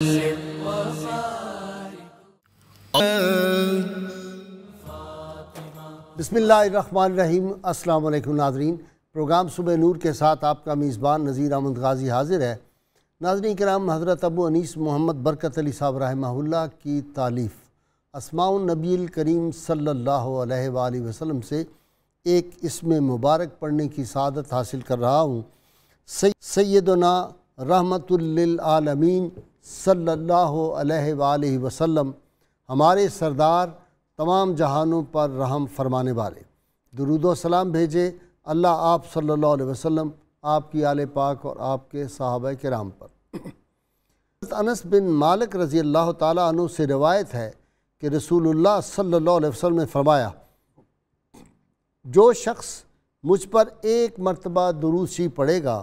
बसमीम अल्लाम नाजरीन प्रोग्राम सुबह नूर के साथ आपका मेज़बान नज़ीर अहमद गाजी हाजिर है नाजरीन कराम हज़रत अबू अनीस मोहम्मद बरकत अली साहब रहमहुल्ला की तालीफ़ असमानबील करीम सल्ला वसम से एक इसम मुबारक पढ़ने की सदत हासिल कर रहा हूँ सैदना रहमतुल्लमीन सल्ला अलैहि हमारे सरदार तमाम जहानों पर रहम फरमाने वाले दरुद सलाम भेजे अल्लाह आप सल्लल्लाहु अलैहि वसल्लम आपकी आल पाक और आपके साहब राम पर अनस बिन मालिक रज़ी अल्लाह तु से रिवायत है कि रसूलुल्लाह सल्लल्लाहु अलैहि वसल्लम ने फरमाया जो शख्स मुझ पर एक मरतबा दुरूसी पड़ेगा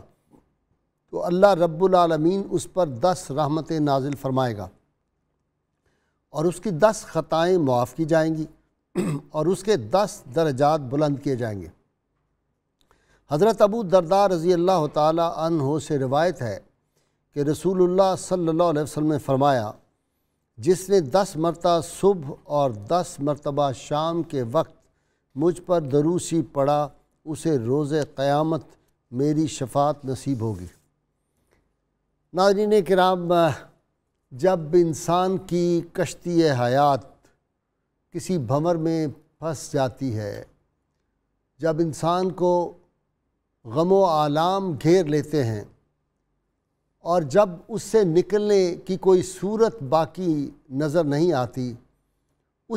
तो अल्लाह रब्बुलमीन उस पर दस रहमतें नाजिल फरमाएगा और उसकी दस ख़ाएँ मुआफ़ की जाएंगी और उसके दस दर्जात बुलंद किए जाएंगे हज़रत अबू दरदार रज़ी अल्लाह हो से रिवायत है कि रसूलुल्लाह सल्लल्लाहु अलैहि वसल्लम ने फ़रमाया जिसने दस मरतबा सुबह और दस मरतबा शाम के वक्त मुझ पर दरूसी पड़ा उसे रोज़ क़यामत मेरी शफात नसीब होगी नाजरीन कराम जब इंसान की कश्ती हयात किसी भंवर में फंस जाती है जब इंसान को गम आलाम घेर लेते हैं और जब उससे निकलने की कोई सूरत बाकी नज़र नहीं आती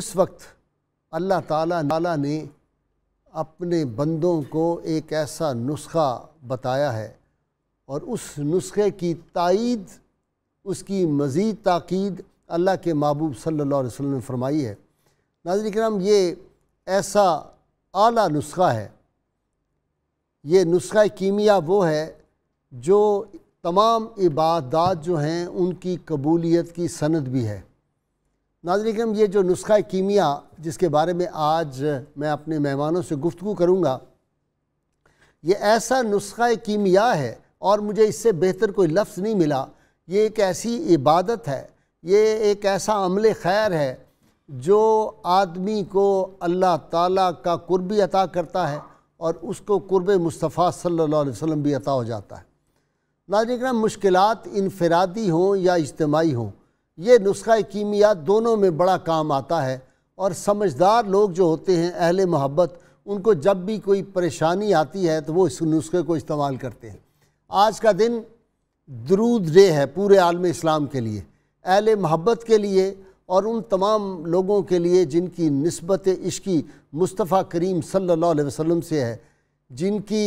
उस वक्त अल्लाह ताला ताला ने अपने बंदों को एक ऐसा नुस्खा बताया है और उस नुस्खे की तइद उसकी मज़ीद ताक़द अल्लाह के महबूब सल्ला वसम ने फरमाई है नाजर कराम ये ऐसा अला नुस्खा है ये नुस्खा कीमिया वो है जो तमाम इबादत जो हैं उनकी कबूलियत की सनद भी है नाजर कराम ये जो नुस्खा कीमिया जिसके बारे में आज मैं अपने मेहमानों से गुफ्तु करूँगा ये ऐसा नुस्खा कीमिया है और मुझे इससे बेहतर कोई लफ्ज़ नहीं मिला ये एक ऐसी इबादत है ये एक ऐसा अमल खैर है जो आदमी को अल्लाह ताला का कुर्बी अता करता है और उसको कुर्ब मुस्तफ़ा सल्लल्लाहु अलैहि वसल्लम भी अता हो जाता है नाजिकना मुश्किल इनफरादी हों या इज्तमाही हों ये नुस्खा कीमिया दोनों में बड़ा काम आता है और समझदार लोग जो होते हैं अहल मोहब्बत उनको जब भी कोई परेशानी आती है तो वो इस नुस्खे को इस्तेमाल करते हैं आज का दिन दरूद डे है पूरे आलम इस्लाम के लिए अहल मोहब्बत के लिए और उन तमाम लोगों के लिए जिनकी नस्बत इश्की मुस्तफ़ा करीम सल्लल्लाहु अलैहि वसल्लम से है जिनकी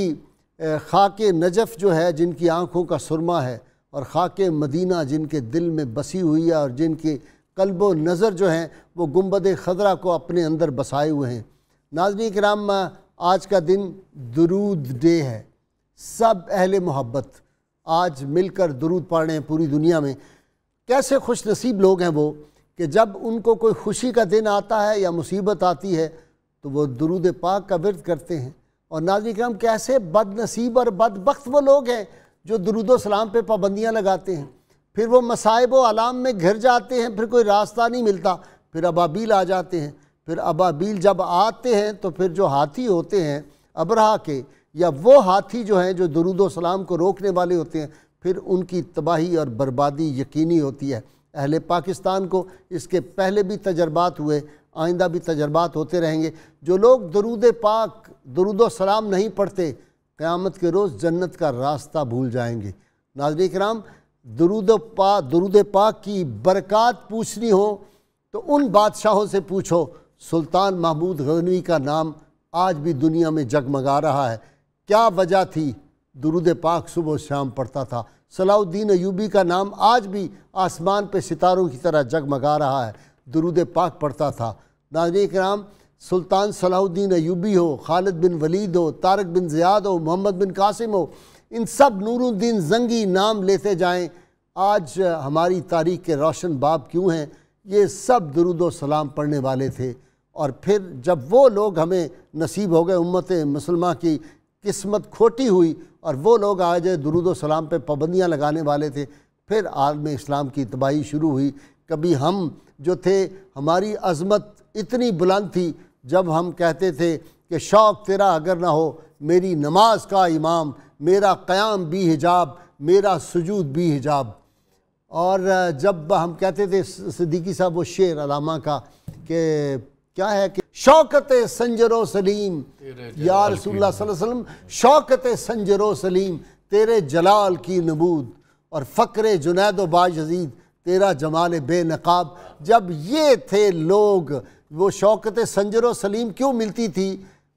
खाक नजफ़ जो है जिनकी आँखों का सुरमा है और खाक मदीना जिनके दिल में बसी हुई है और जिनके कल्ब नज़र जो हैं वो गुम्बद खदरा को अपने अंदर बसाए हुए हैं नाजनी कराम आज का दिन दरूद डे है सब अहल मोहब्बत आज मिलकर दुरूद पढ़ रहे हैं पूरी दुनिया में कैसे खुश नसीब लोग हैं वो कि जब उनको कोई खुशी का दिन आता है या मुसीबत आती है तो वो दुरूद पाक का विरद करते हैं और नाजरिक हम कैसे बदनसीब और बदबख्त वो लोग हैं जो दरुदो सलाम पे पाबंदियाँ लगाते हैं फिर वो मसाइब आलाम में घिर जाते हैं फिर कोई रास्ता नहीं मिलता फिर अबाबील आ जाते हैं फिर अबाबील जब आते हैं तो फिर जो हाथी होते हैं अबरा के या वो हाथी जो हैं जो दरुद सलाम को रोकने वाले होते हैं फिर उनकी तबाही और बर्बादी यकीनी होती है अहल पाकिस्तान को इसके पहले भी तजर्बात हुए आइंदा भी तजर्बात होते रहेंगे जो लोग दरूद पाक दरुद सलाम नहीं पढ़ते क़्यामत के रोज़ जन्नत का रास्ता भूल जाएंगे नाजरी कराम दरूद पा दरूद पाक की बरक़ात पूछनी हो तो उन बादशाहों से पूछो सुल्तान महमूद गनवी का नाम आज भी दुनिया में जगमगा रहा है क्या वजह थी दुरुद पाक सुबह शाम पढ़ता था सलाउद्दीन यूबी का नाम आज भी आसमान पे सितारों की तरह जगमगा रहा है दुरुद पाक पढ़ता था नाजन कराम सुल्तान सलाउद्दीन यूबी हो खालिद बिन वलीद हो तारक बिन ज़ियाद हो मोहम्मद बिन कासिम हो इन सब नूरुद्दीन जंगी नाम लेते जाएं आज हमारी तारीख के रोशन बाब क्यों हैं ये सब दरुद सलाम पढ़ने वाले थे और फिर जब वो लोग हमें नसीब हो गए उम्मत मुसलमा की किस्मत खोटी हुई और वो लोग आज दरुद सलाम पे पाबंदियाँ लगाने वाले थे फिर आलम इस्लाम की तबाही शुरू हुई कभी हम जो थे हमारी अजमत इतनी बुलंद थी जब हम कहते थे कि शौक़ तेरा अगर ना हो मेरी नमाज का इमाम मेरा क़याम भी हिजाब मेरा सजूद भी हिजाब और जब हम कहते थे सदीकी साहब वो शेर अलामा का कि क्या है कि शौकत संजरो सलीम या रसूल वसम शौकत संजरो सलीम तेरे जलाल की नबूद और फकर जुनैद बाजीद तेरा जमाल बेनकाब जब ये थे लोग वो शौकत संजरो सलीम क्यों मिलती थी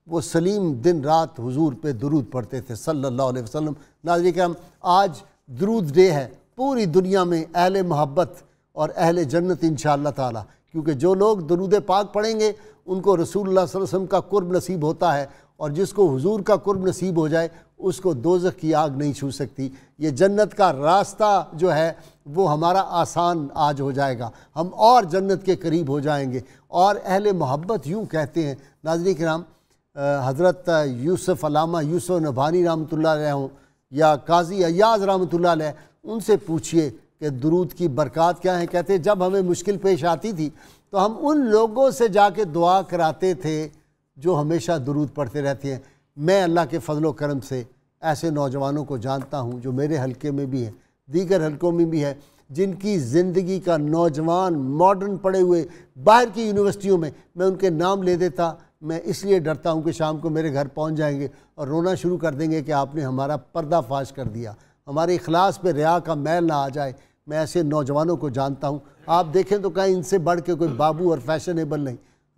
वो सलीम दिन रात हुजूर पे दरूद पढ़ते थे सल्लल्लाहु अलैहि वसल्लम नाजर कम आज दरूद डे है पूरी दुनिया में अहल मोहब्बत और अहल जन्नत इन शाह क्योंकि जो लोग दरूद पाक पढ़ेंगे उनको रसूल वसम का कुर्ब नसीब होता है और जिसको हुजूर का कुर्ब नसीब हो जाए उसको दोजख की आग नहीं छू सकती ये जन्नत का रास्ता जो है वो हमारा आसान आज हो जाएगा हम और जन्नत के करीब हो जाएंगे और अहल मोहब्बत यूँ कहते हैं नाजरी राम हज़रत यूसुफ अलामा यूसुफ नबानी रामत या काजी अयाज रामत उनसे पूछिए कि दरूद की बरक़ात क्या है कहते जब हमें मुश्किल पेश आती थी तो हम उन लोगों से जाके दुआ कराते थे जो हमेशा दुरूद पढ़ते रहते हैं मैं अल्लाह के फजल करम से ऐसे नौजवानों को जानता हूँ जो मेरे हल्के में भी हैं दीगर हल्कों में भी है जिनकी ज़िंदगी का नौजवान मॉडर्न पढ़े हुए बाहर की यूनिवर्सिटियों में मैं उनके नाम ले देता मैं इसलिए डरता हूँ कि शाम को मेरे घर पहुँच जाएंगे और रोना शुरू कर देंगे कि आपने हमारा पर्दाफाश कर दिया हमारे अखलास पर रिया का मैल ना आ जाए मैं ऐसे नौजवानों को जानता हूँ आप देखें तो कहीं इनसे बढ़ के कोई बाबू और फैशनेबल नहीं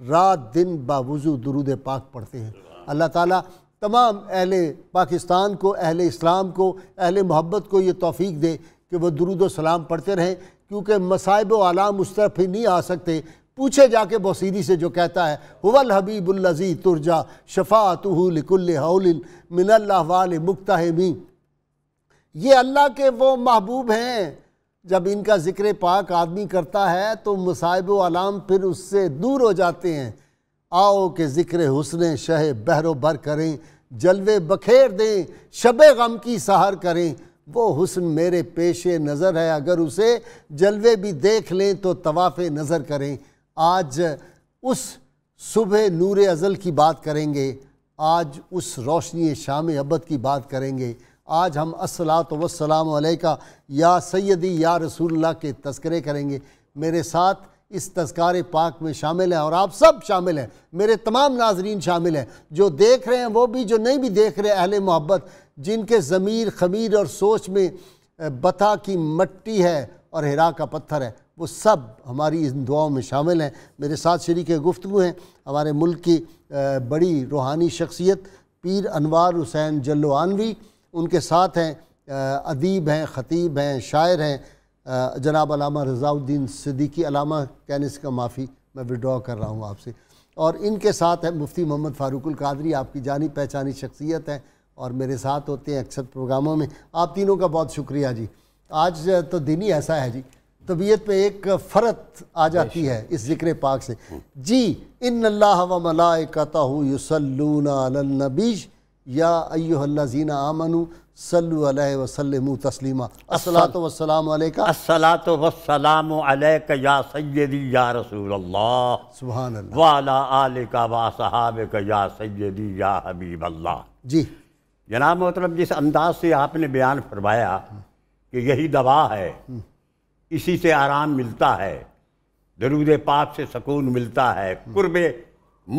रात दिन बावजू दरूद पाक पढ़ते हैं अल्लाह ताला तमाम अहल पाकिस्तान को अहल इस्लाम को अहल मोहब्बत को ये तोफ़ी दे कि वह दरुद सलाम पढ़ते रहें क्योंकि मसाइब आलाम उस तरफ ही नहीं आ सकते पूछे जाके बौसीरी से जो कहता है हुवल हबीबुलज़ी तुरजा शफ़ातुल हौलिन मिनल्ला वाल मुक्ता ये अल्लाह के वो महबूब हैं जब इनका ज़िक्र पाक आदमी करता है तो मसाइब आलाम फिर उससे दूर हो जाते हैं आओ के ज़िक्र हुसन शह बहरो भर करें जलवे बखेर दें शब गम की सहार करें वो हुसन मेरे पेशे नज़र है अगर उसे जलवे भी देख लें तो तवाफ़ नज़र करें आज उस सुबह नूर अज़ल की बात करेंगे आज उस रोशनी शाम अबद की बात करेंगे आज हम असलात वसलाम या सैदी या रसूल्ला के तस्करे करेंगे मेरे साथ इस तस्कार पाक में शामिल हैं और आप सब शामिल हैं मेरे तमाम नाजरीन शामिल हैं जो देख रहे हैं वो भी जो नहीं भी देख रहे अहल मोहब्बत जिनके ज़मीर खमीर और सोच में बता की मट्टी है और हिरा का पत्थर है वो सब हमारी इन दुआओं में शामिल हैं मेरे साथ शरीक गुफ्तु हैं हमारे मुल्क की बड़ी रूहानी शख्सियत पीर अनवार हुसैन जल्लोआनवी उनके साथ हैं अदीब हैं ख़तीब हैं शायर हैं जनाब अलामा रज़ाउद्दीन सिद्दीकी अलामा कहने से का माफ़ी मैं विड्रॉ कर रहा हूँ आपसे और इनके साथ है मुफ्ती मोहम्मद फ़ारूकुल कादरी आपकी जानी पहचानी शख्सियत हैं और मेरे साथ होते हैं अक्सर प्रोग्रामों में आप तीनों का बहुत शुक्रिया जी आज तो दिन ही ऐसा है जी तबीयत पे एक फ़रत आ जाती है इस जिक्र पाक से जी इन अल्लाह व मलाइकता यूसलून नबीश या अयोल्ला आमनु सल्लु वसलम तस्लीमा असलात या सैदी या रसूल अल्लाह का का या या हबीब अल्लाह जी जनाब मतलब जिस अंदाज से आपने बयान फरमाया कि यही दवा है हम्म। इसी से आराम मिलता है दरूद पाक से सकून मिलता है हम्म। कुर्ब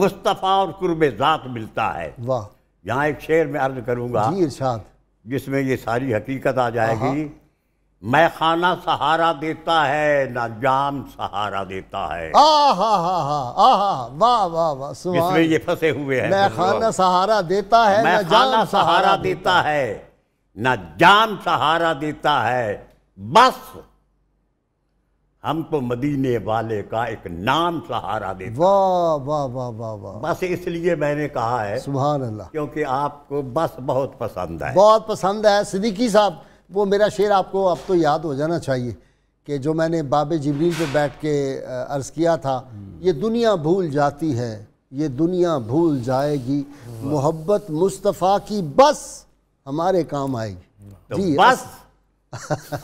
मुस्तफ़ा और कुर्ब ज़ात मिलता है वाह यहाँ एक शेर में अर्ज करूँगा जी इरशाद जिसमें ये सारी हकीकत आ जाएगी हाँ, हाँ। मैं खाना सहारा देता है ना जाम सहारा देता है वाह वाह वाह इसमें ये फंसे हुए हैं मैं खाना सहारा देता है मैं खाना सहारा देता है ना जाम सहारा देता है बस हम तो मदीने वाले का एक नाम सहारा दे वाह वाह वाह वाह वाह बस इसलिए मैंने कहा है सुबह अल्लाह क्योंकि आपको बस बहुत पसंद है बहुत पसंद है सिद्दीकी साहब वो मेरा शेर आपको अब तो याद हो जाना चाहिए कि जो मैंने बाब जबरील पे बैठ के अर्ज़ किया था हम्म। ये दुनिया भूल जाती है ये दुनिया भूल जाएगी मोहब्बत मुस्तफ़ा की बस हमारे काम आएगी तो जी बस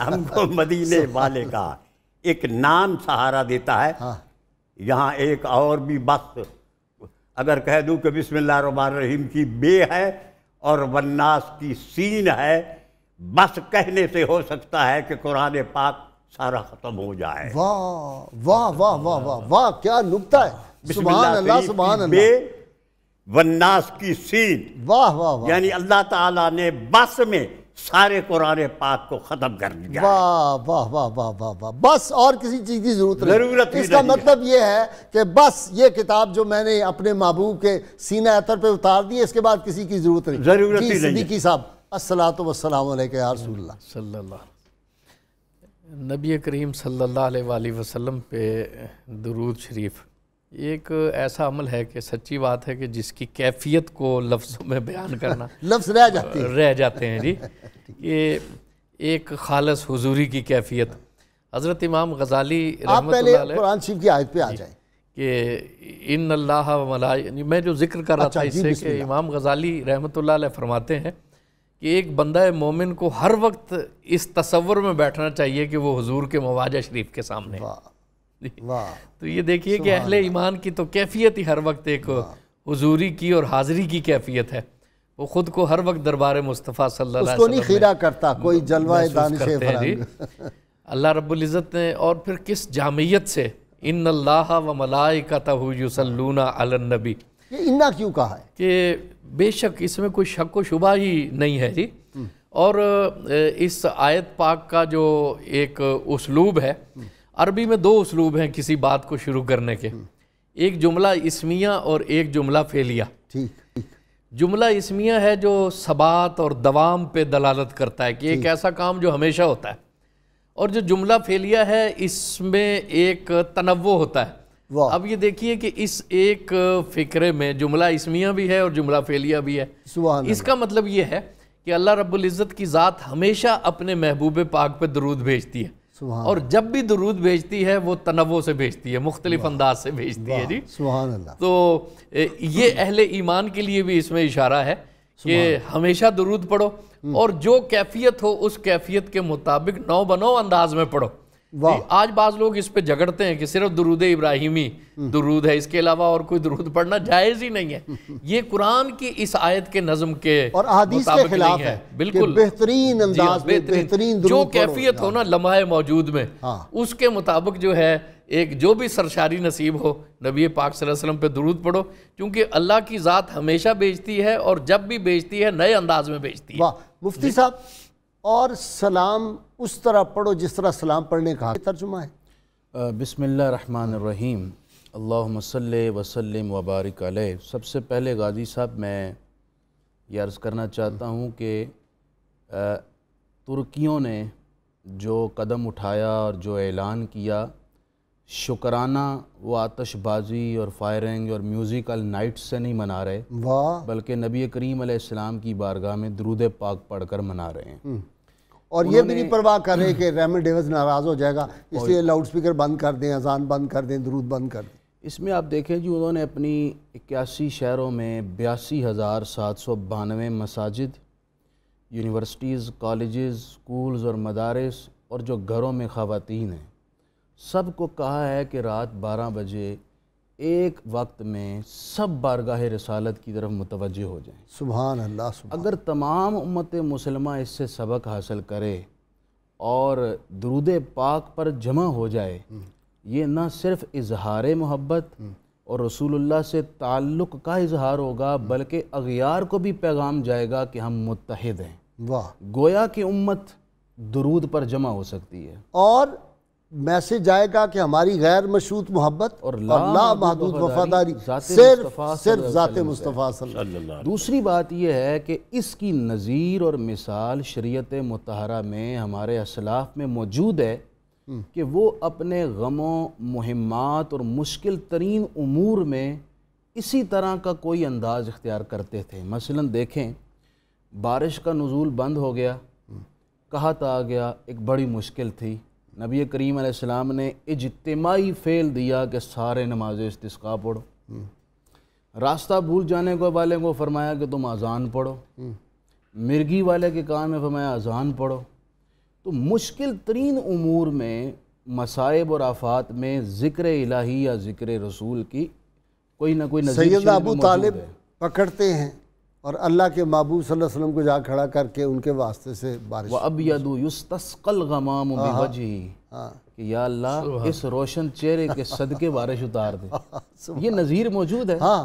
हमको मदीने वाले का एक नाम सहारा देता है हाँ। यहाँ एक और भी वक्त अगर कह दूँ कि रहीम की बे है और वन्नास की सीन है बस कहने से हो सकता है कि कुरान पाक सारा ख़त्म हो जाए वाह वाह वाह वाह वाह वाह क्या नुकता है अल्लाह बे वन्नास की सीन वाह वाह यानी अल्लाह ताला ने बस में सारे कुरान पाक को ख़त्म कर दिया वाह वाह वाह वाह वाह वाह बस और किसी चीज़ की ज़रूरत ज़रूरत इसका मतलब ये है कि बस ये किताब जो मैंने अपने महबूब के सीना अतर पे उतार दी इसके बाद किसी की ज़रूरत नहीं ज़रूरत सिद्दीकी साहब असलात वसलाम यारसोल्ला नबी करीम सल्लल्लाहु अलैहि वसल्लम पे दरूद शरीफ़ एक ऐसा अमल है कि सच्ची बात है कि जिसकी कैफियत को लफ्ज़ों में बयान करना लफ्ज़ रह जाते हैं रह जाते हैं जी ये एक खालस हुजूरी की कैफियत हज़रत इमाम गजाली आप पहले कुरान शरीफ की आयत पे आ जाए कि इन अल्लाह मलाई मैं जो जिक्र कर रहा अच्छा, था इससे कि इमाम गजाली रहमत फरमाते हैं कि एक बंदा मोमिन को हर वक्त इस तस्वर में बैठना चाहिए कि वो हजूर के मवाजा शरीफ के सामने तो ये देखिए कि अहले ईमान की तो कैफियत ही हर वक्त एक हजूरी की और हाजिरी की कैफियत है वो खुद को हर वक्त दरबार मुस्तफ़ा सल्लल्लाहु अलैहि वसल्लम खीरा करता कोई जलवा दानिश अल्लाह रब्बुल इज़्ज़त ने और फिर किस जामियत से इन अल्लाह व मलाइकतहूसलूना अलनबी ये इन्ना क्यों कहा है कि बेशक इसमें कोई शक व शुबा ही नहीं है जी हम्म। और इस आयत पाक का जो एक उसलूब है अरबी में दो उसलूब हैं किसी बात को शुरू करने के एक जुमला इसमिया और एक जुमला फेलिया ठीक जुमला इसमिया है जो सबात और दवाम पे दलालत करता है कि एक ऐसा काम जो हमेशा होता है और जो जुमला फेलिया है इसमें एक तनवो होता है अब ये देखिए कि इस एक फिक्रे में जुमला इसमिया भी है और जुमला फेलिया भी है इसका मतलब ये है कि अल्लाह रब्बुल इज़्ज़त की ज़ात हमेशा अपने महबूब पाक पे दरूद भेजती है और जब भी दरूद भेजती है वो तनवो से भेजती है मुख्तलिफ अंदाज से भेजती है जी अल्लाह तो ये अहले ईमान के लिए भी इसमें इशारा है कि हमेशा दरूद पढ़ो हम्म। और जो कैफियत हो उस कैफियत के मुताबिक नौ बनो अंदाज में पढ़ो आज बाज लोग इस पे झगड़ते हैं कि सिर्फ दरूद इब्राहिमी हम्म। दरूद है इसके अलावा और कोई दरूद पढ़ना जायज ही नहीं है ये कुरान की इस आयत के नज्म के और आदीस के खिलाफ है बिल्कुल बेहतरीन अंदाज बेहतरीन, जो कैफियत हो ना लम्हा मौजूद में हाँ। उसके मुताबिक जो है एक जो भी सरशारी नसीब हो नबी पाक वसल्लम पे दुरूद पढ़ो क्योंकि अल्लाह की ज़ात हमेशा बेचती है और जब भी बेचती है नए अंदाज में बेचती है मुफ्ती साहब और सलाम उस तरह पढ़ो जिस तरह सलाम पढ़ने का तर्जुमा है बसमीम अल्लाम वसलम वबारक सबसे पहले गाजी साहब मैं ये अर्ज़ करना चाहता हूँ कि तुर्कियों ने जो कदम उठाया और जो ऐलान किया शुकराना वो आतशबाजी और फायरिंग और म्यूज़िकल नाइट से नहीं मना रहे वाह बल्कि नबी करीम अलैहिस्सलाम की बारगाह में दरूद पाक पढ़कर मना रहे हैं हम्म। और ये भी नहीं परवाह कर रहे कि रेमन डेविस नाराज़ हो जाएगा इसलिए लाउड स्पीकर बंद कर दें अजान बंद कर दें दरूद बंद कर दें इसमें आप देखें जी उन्होंने अपनी इक्यासी शहरों में बयासी हज़ार सात सौ बानवे मसाजिद यूनिवर्सिटीज़ कॉलेज़ स्कूल्स और मदारस और जो घरों में ख़वातीन हैं सबको कहा है कि रात बारह बजे एक वक्त में सब बारगाह रसालत की तरफ मुतवज हो जाए सुबहान अल्लाह अगर तमाम उम्मत मुसलमा इससे सबक हासिल करे और दरूद पाक पर जमा हो जाए हम्म। ये ना सिर्फ इजहार मोहब्बत हम्म। और रसूलुल्लाह से ताल्लुक़ का इजहार होगा हम्म। बल्कि अगियार को भी पैगाम जाएगा कि हम मुतहद हैं वाह गोया की उम्मत दरूद पर जमा हो सकती है और मैसेज जाएगा कि हमारी गैर मशरूत मोहब्बत और ला, महदूद वफादारी सिर्फ सिर्फ जाते मुस्तफ़ा दूसरी बात यह है कि इसकी नज़ीर और मिसाल शरीयत मतहरा में हमारे असलाफ में मौजूद है हम्म। कि वो अपने गमों मुहिमात और मुश्किल तरीन अमूर में इसी तरह का कोई अंदाज इख्तियार करते थे मसलन देखें बारिश का नज़ूल बंद हो गया हम्म। कहा आ गया एक बड़ी मुश्किल थी नबी करीम सलाम ने इजतमाही फ़ेल दिया कि सारे नमाज इसका पढ़ो हम्म। रास्ता भूल जाने को वाले को फरमाया कि तुम अजान पढ़ो हम्म। मिर्गी वाले के कान में फरमाया अजान पढ़ो तो मुश्किल तरीन उमूर में मसाइब और आफात में ज़िक्र इलाही या ज़िक्र रसूल की कोई ना कोई सैद अबू तालिब पकड़ते हैं और अल्लाह के महबूब वसल्लम को जा खड़ा करके उनके वास्ते से बारिश हाँ। कि या अल्लाह इस रोशन चेहरे के सदके बारिश उतार दे ये नज़ीर मौजूद है हाँ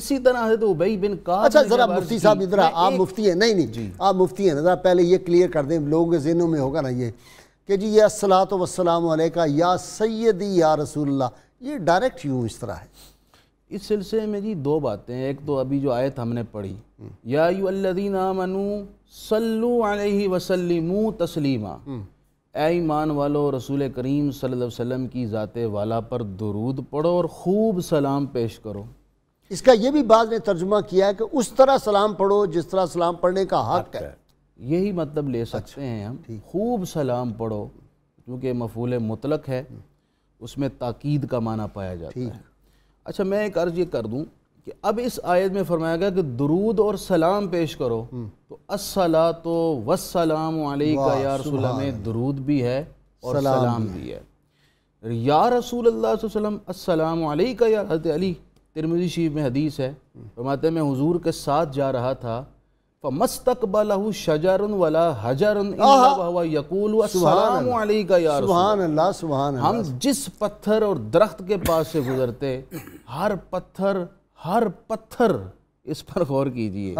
इसी तरह से तो उबई बिन का अच्छा जरा मुफ्ती साहब इधर आप मुफ्ती हैं नहीं नहीं जी आप मुफ्ती हैं जरा पहले ये क्लियर कर दें लोगों के जहनों में होगा ना ये कि जी ये असलात वसलाम या सैदी या रसूल्ला ये डायरेक्ट यूँ इस तरह है इस सिलसिले में जी दो बातें एक तो अभी जो आयत हमने पढ़ी या यूल्लिन मनु सल्लु अलैहि वसल्लिमु तस्लीमा ए ईमान वालो रसूल करीम सल्लल्लाहु अलैहि वसल्लम की ज़ात वाला पर दरूद पढ़ो और ख़ूब सलाम पेश करो इसका ये भी बाद ने तर्जुमा किया है कि उस तरह सलाम पढ़ो जिस तरह सलाम पढ़ने का हक है यही मतलब ले सकते अच्छा, हैं हम खूब सलाम पढ़ो क्योंकि मफूल मुतलक है उसमें ताकीद का माना पाया जाता है अच्छा मैं एक अर्ज़ ये कर दूँ कि अब इस आयत में फरमाया गया कि दरूद और सलाम पेश करो हम्म। तो असला तो वसलाम का या रसूल में दरूद भी है और सलाम, सलाम भी है या रसूल अल्लाम असलम का या हजरत अली तिरमिजी शीफ में हदीस है हम्म। फरमाते मैं हुजूर के साथ जा रहा था हम जिस पत्थर और दरख्त के पास से गुजरते हर पत्थर हर पत्थर इस पर गौर कीजिए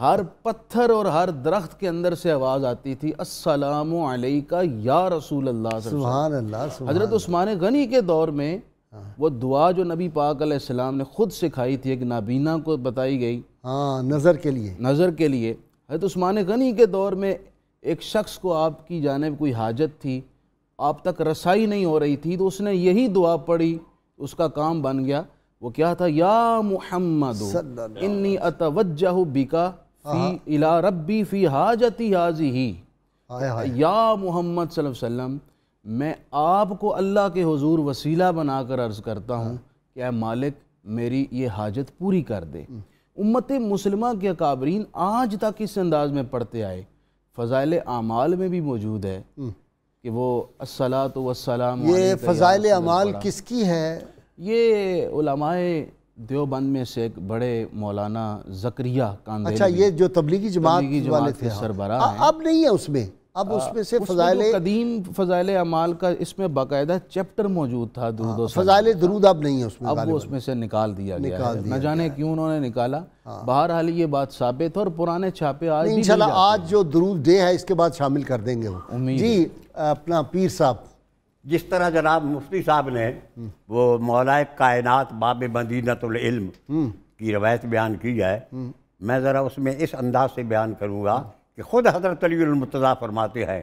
हर पत्थर और हर दरख्त के अंदर से आवाज़ आती थी अस्सलाम अलैका या रसूल अल्लाह हजरत उस्मान गनी के दौर में हाँ। वो दुआ जो नबी पाक सलाम ने ख़ुद सिखाई थी एक नाबीना को बताई गई हाँ नज़र के लिए नज़र के लिए हजरत उस्मान गनी के दौर में एक शख्स को आपकी जानब कोई हाजत थी आप तक रसाई नहीं हो रही थी तो उसने यही दुआ पढ़ी उसका काम बन गया वो क्या था या मुहम्मद इन्नी अतवजह बिका फी इला रब्बी फी हाजती हाजी ही या मोहम्मद वसल्लम मैं आपको अल्लाह के हजूर वसीला बनाकर अर्ज़ करता हूँ कि मालिक मेरी ये हाजत पूरी कर दे उम्मत मुसलमा के अकाबरीन आज तक इस अंदाज में पढ़ते आए फ़जाइल आमाल में भी मौजूद है कि वो असला तो वसलाम ये फ़जाइल अमाल किसकी है ये उलमाए देवबंद में से एक बड़े मौलाना जकरिया अच्छा ये जो तबलीगी जमात, तबलीगी जमात वाले थे हाँ। सरबरा अब नहीं है उसमें अब उसमें से फजाइल कदीम फजाइल अमाल का इसमें बाकायदा चैप्टर मौजूद था दरूद हाँ, फजाइल दरूद अब नहीं है उसमें अब वो उसमें से निकाल दिया निकाल गया न जाने क्यों उन्होंने निकाला बाहर हाँ। बहरहाल ये बात साबित और पुराने छापे आज इंशाल्लाह आज जो दरूद डे है इसके बाद शामिल कर देंगे वो उम्मीद जी अपना पीर साहब जिस तरह जनाब मुफ्ती साहब ने हम्म। वो मौलाए कायनात बाब मदीनतम हम्म। की रवायत बयान की जाए हम्म। मैं ज़रा उसमें इस अंदाज से बयान करूँगा कि खुद हजरत अलीमतदा फरमाते हैं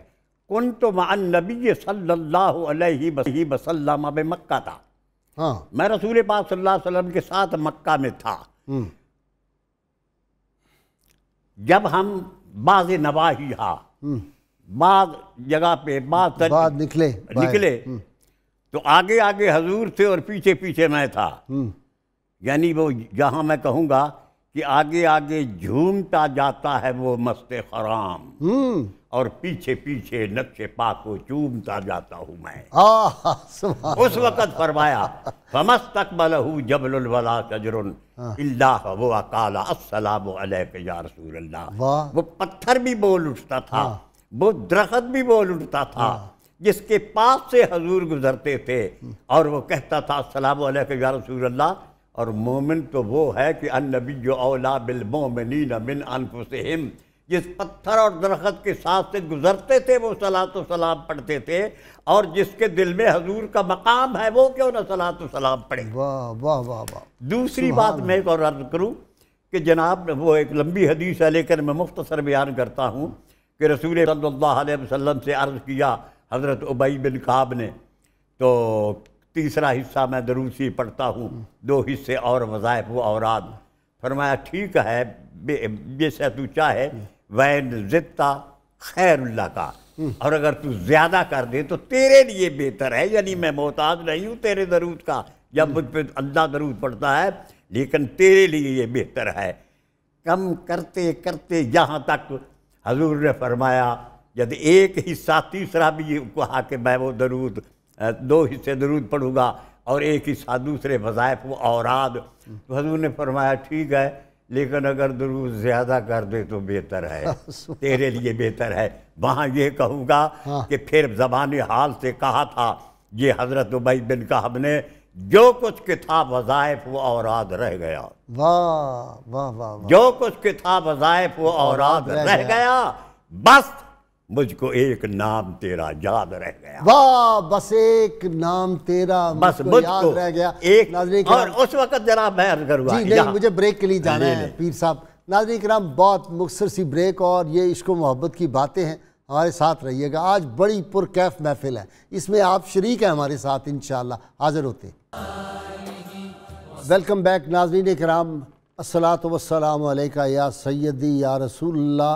कन तो मान नबी सल्ला वसलम अब मक्का था हाँ मैं रसूल पाक सल्ला के साथ मक्का में था हम्म। जब हम बाज नवाही हा हम्म। बाज जगह पे तर... बाद निकले निकले हम्म। तो आगे आगे हजूर थे और पीछे पीछे मैं था यानी वो जहां मैं कहूंगा कि आगे आगे झूमता जाता है वो मस्त खराम हम्म। और पीछे पीछे नक्शे पा को चूमता जाता हूँ मैं आ, उस वक़्त फरमाया समस्त तक बलहू जबलवला कजरुन अल्लाह वो अकाला वो पत्थर भी बोल उठता था हाँ। वो दरख्त भी बोल उठता था हाँ। जिसके पास से हजूर गुजरते थे हम्म। और वो कहता था असलाम रसूल्ला और मोमिन तो वो है कि अनबी जो अवला बिलमोमिन मिन अनफुसम जिस पत्थर और दरख्त के साथ से गुजरते थे वो सलात सलाम पढ़ते थे और जिसके दिल में हजूर का मकाम है वो क्यों ना सलात सलाम पढ़े वाह वाह वाह वाह दूसरी बात मैं एक और अर्ज करूँ कि जनाब वो एक लंबी हदीस है लेकर मैं मुख्तसर बयान करता हूँ कि रसूल सल्लल्लाहु वसल्लम से अर्ज़ किया हज़रत उबई बिन काब ने तो तीसरा हिस्सा मैं दरूसी पढ़ता हूँ दो हिस्से और वज़ायफ और औराद फरमाया ठीक है जैसे तू चाहे वैन जिद्दा खैर का और अगर तू ज़्यादा कर दे तो तेरे लिए बेहतर है यानी मैं मोहताज नहीं हूँ तेरे दरूद का जब मुझ पर अल्लाह दरूद पड़ता है लेकिन तेरे लिए ये बेहतर है कम करते करते यहाँ तक हजूर ने फरमाया यदि एक हिस्सा तीसरा भी कहा कि मैं वो दरूद दो हिस्से दरूद पढ़ूंगा और एक हिस्सा दूसरे वज़ायफ औराद तो हजूर ने फरमाया ठीक है लेकिन अगर दरूद ज़्यादा कर दे तो बेहतर है तेरे लिए बेहतर है वहाँ ये कहूँगा हाँ। कि फिर जबान हाल से कहा था ये हज़रत उबई बिन कहाब ने जो कुछ किताब वज़ायफ व औराद रह गया वाह वाह वाह जो कुछ किताब वज़ायफ व औराद रह गया बस मुझको एक नाम तेरा याद रह गया वाह बस एक नाम तेरा बस याद रह गया एक नाजरी और उस वक्त जरा मैं करूँगा नहीं मुझे ब्रेक के लिए जाना है पीर साहब नाजरी कराम बहुत मुखसर सी ब्रेक और ये इश्को मोहब्बत की बातें हैं हमारे साथ रहिएगा आज बड़ी पुरकैफ महफिल है इसमें आप शरीक हैं हमारे साथ इन हाज़िर होते वेलकम बैक नाजरीन कराम असलात वसलाम या सैदी या रसूल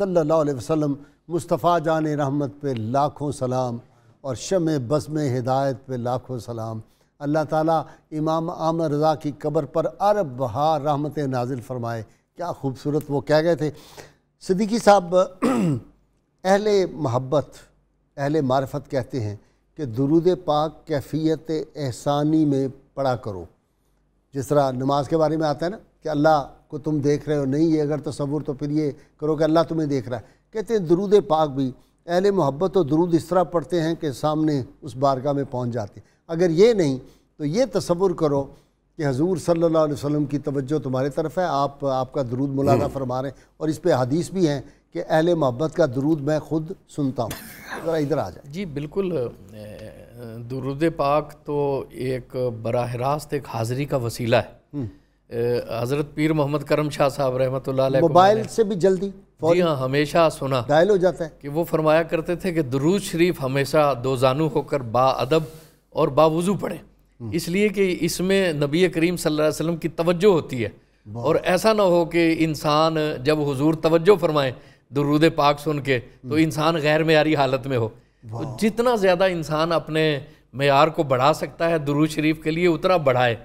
सल्ला वसलम मुस्तफ़ा जान रहमत पे लाखों सलाम और शम बसम हिदायत पे लाखों सलाम अल्लाह ताला इमाम आमर रज़ा की कब्र पर अरब बहा रहमत नाजिल फरमाए क्या खूबसूरत वो कह गए थे सदीकी साहब अहल महब्बत अहल मारफत कहते हैं कि दरूद पाक कैफियत एहसानी में पढ़ा करो जिस तरह नमाज के बारे में आता है ना कि अल्लाह को तुम देख रहे हो नहीं ये अगर तस्वुर तो फिर ये करो कि अल्लाह तुम्हें देख रहा है कहते हैं दरूद पाक भी अहल मोहब्बत और दरूद इस तरह पढ़ते हैं कि सामने उस बारगाह में पहुँच जाते अगर ये नहीं तो ये तस्वुर करो कि हजूर सल्ला वसम की तवज्जो तुम्हारे तरफ है आप आपका दरूद मुलाना फरमा रहे हैं और इस पर हदीस भी हैं कि अहल मोहब्बत का दरूद मैं खुद सुनता हूँ ज़रा इधर आ जाए जी बिल्कुल दरूद पाक तो एक बरह रास्त एक हाज़री का वसीला है हम्म। हज़रत पीर मोहम्मद करम शाह साहब रहमत मोबाइल से भी जल्दी जी हाँ हमेशा सुना डायल हो जाता है कि वो फरमाया करते थे कि दरूज शरीफ हमेशा दो जानू होकर बाअदब और बावजू पढ़े हम्म। इसलिए कि इसमें नबी करीम सल्लल्लाहु अलैहि वसल्लम की तवज्जो होती है और ऐसा ना हो कि इंसान जब हुजूर तवज्जो फरमाए दरूद पाक सुन के तो हम्म। इंसान गैर मैारी हालत में हो तो जितना ज़्यादा इंसान अपने मैार को बढ़ा सकता है दरूज शरीफ के लिए उतना बढ़ाए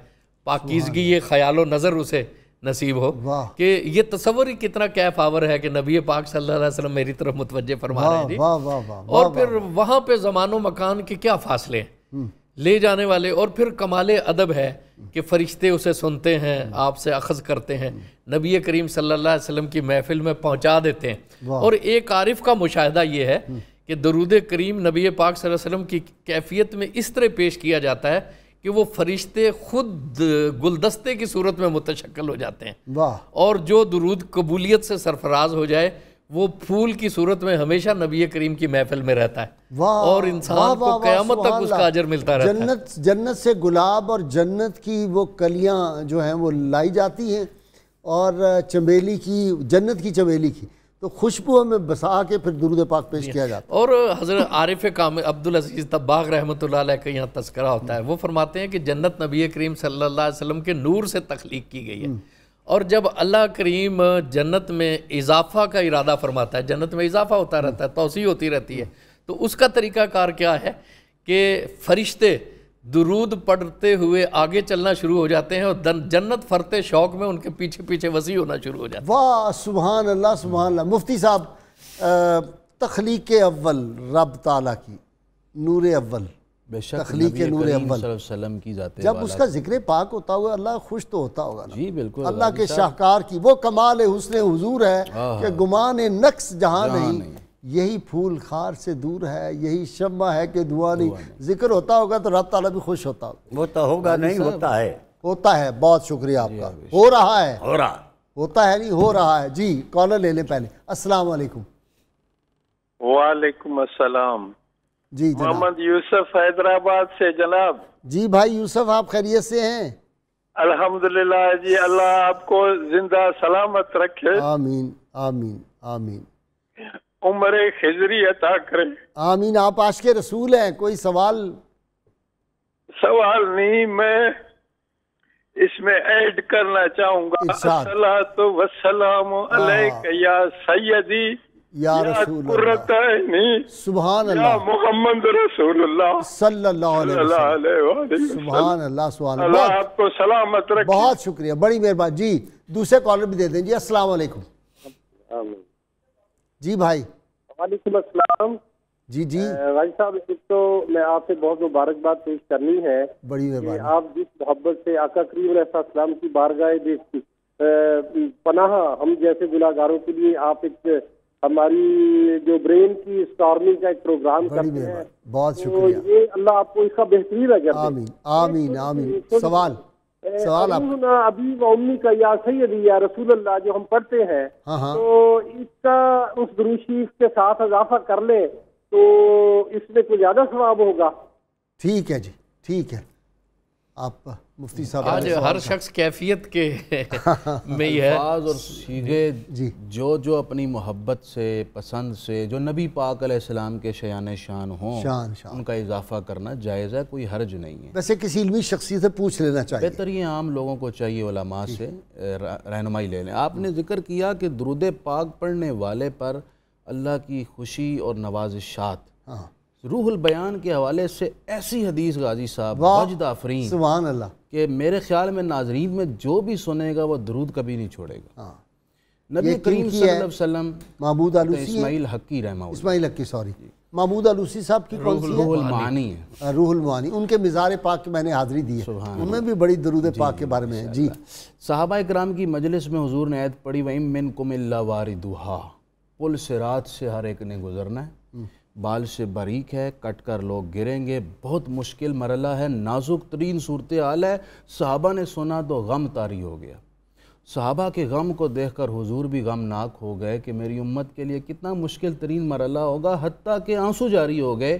पाकिजगी ये ख्याल नज़र उसे नसीब हो कि ये तस्वर ही कितना कैफ आवर है कि नबी पाक सल्लल्लाहु अलैहि वसल्लम मेरी तरफ मुतवजह फरमा रहे थे और फिर वहाँ पे ज़मानो मकान के क्या फासले हैं हम्म। ले जाने वाले और फिर कमाल अदब है कि फरिश्ते उसे सुनते हैं हम्म। आपसे अखज़ करते हैं नबी करीम सल्लल्लाहु अलैहि वसल्लम की महफिल में पहुँचा देते हैं और एक आरिफ का मुशाह ये है हम्म। कि दरूद करीम नबी पाक सल्लल्लाहु अलैहि वसल्लम की कैफियत में इस तरह पेश किया जाता है कि वो फरिश्ते खुद गुलदस्ते की सूरत में मुतशक्ल हो जाते हैं वाह और जो दरूद कबूलियत से सरफराज हो जाए वो फूल की सूरत में हमेशा नबी करीम की महफिल में रहता है वाह और इंसान को कयामत तक उसका अजर मिलता रहता जन्नत है। जन्नत से गुलाब और जन्नत की वो कलियां जो हैं वो लाई जाती हैं और चमेली की जन्नत की चमेली की तो खुशबू में बसा के फिर दुरुद पाक पेश किया जाता है और हज़रत आरिफ काम अब्दुल अजीज़ तब्बाग रहमत का यहाँ तस्करा होता है वो फरमाते हैं कि जन्नत नबी करीम सल्ला वसलम के नूर से तख्लीक की गई है हम्म। और जब अल्लाह करीम जन्नत में इजाफा का इरादा फरमाता है जन्नत में इजाफा होता रहता है तोसी होती रहती है तो उसका तरीक़ाकार क्या है कि फ़रिश्ते दुरूद पढ़ते हुए आगे चलना शुरू हो जाते हैं और जन्नत फरते शौक में उनके पीछे पीछे वसी होना शुरू हो जाता है वाह सुबहान अल्लाह सुबहान अल्लाह मुफ्ती साहब तखलीक अव्वल रब ताला की नूर अव्वल तखलीक नूर अव्वलम की जाते जब उसका जिक्र पाक होता हुआ अल्लाह खुश तो होता होगा जी बिल्कुल अल्लाह के शाहकार की वो कमाल हुसन हुजूर है हाँ, हाँ। कि गुमान नक्स जहाँ नहीं यही फूल खार से दूर है यही शम्मा है कि दुआ नहीं, जिक्र होता होगा तो रब ताला भी खुश होता होगा वो तो होगा नहीं होता है होता है बहुत शुक्रिया आपका हो रहा है हो रहा होता है नहीं हो रहा है जी कॉलर ले लें पहले अस्सलाम वालेकुम वालेकुम अस्सलाम जी मोहम्मद यूसुफ हैदराबाद से जनाब जी भाई यूसुफ आप खैरियत से हैं अल्हम्दुलिल्लाह जी अल्लाह आपको जिंदा सलामत रखे आमीन आमीन आमीन उम्र खिजरी अता करे आमीन आप आश के रसूल हैं कोई सवाल सवाल नहीं मैं इसमें ऐड करना चाहूंगा तो वसलाम या सैदी या मोहम्मद आपको सलामत रखे बहुत शुक्रिया बड़ी मेहरबानी जी दूसरे कॉलर भी दे दें जी असला जी भाई वालेकुम असलम जी जी भाई साहब एक तो मैं आपसे बहुत मुबारकबाद पेश करनी है बड़ी कि आप जिस मोहब्बत से आका करीम सलाम की बारगाह पनाह हम जैसे गुनागारों के लिए आप एक हमारी जो ब्रेन की स्टॉर्मिंग का एक प्रोग्राम करते हैं बहुत तो शुक्रिया तो ये अल्लाह आपको इसका बेहतरीन आमीन आमीन आमीन तो सवाल सवाल आप अभी वमी का या सही या रसूल अल्लाह जो हम पढ़ते हैं हाँ।, हाँ। तो इसका उस गुरु शीफ के साथ इजाफा कर ले तो इसमें कुछ ज़्यादा स्वाब होगा ठीक है जी ठीक है आप मुफ्ती साहब आज हर शख्स कैफियत के में ही है और सीधे जी जो जो अपनी मोहब्बत से पसंद से जो नबी पाक सलाम के शयान शान हों शान शान उनका इजाफा करना जायज़ है कोई हर्ज नहीं है वैसे किसी इलमी शख्सियत से पूछ लेना चाहिए बेहतर ये आम लोगों को चाहिए उलमा से रहनुमाई ले लें आपने जिक्र किया कि दरुद पाक पढ़ने वाले पर अल्लाह की खुशी और नवाजशात हाँ। रूहुल बयान के हवाले से ऐसी हदीस गाजी साहब वाजद आफरीन सुबहान अल्लाह कि मेरे ख्याल में नाजरीन में जो भी सुनेगा वो दरूद कभी नहीं छोड़ेगा हाँ नबी करीम वसल्लम महमूद आलूसी इस्माइल हक्की रहमा Ismail Haqqi sorry Mahmud Alusi साहब की कौन सी रूहुल मानी है रूहुल मानी उनके मिजार पाक की मैंने हाजिरी दी है उनमें भी बड़ी दरूद पाक के बारे में जी साहबा कराम की मजलिस में हजूर ने ऐद पढ़ी वही मिन कुमिल्ला वारिदुहा पुल से रात से हर एक ने गुजरना है हम्म। बाल से बारीक है कट कर लोग गिरेंगे बहुत मुश्किल मरला है नाजुक तरीन सूरत आल है साहबा ने सुना तो गम तारी हो गया साहबा के गम को देख कर हजूर भी गमनाक हो गए कि मेरी उम्मत के लिए कितना मुश्किल तरीन मरला होगा हती के आंसू जारी हो गए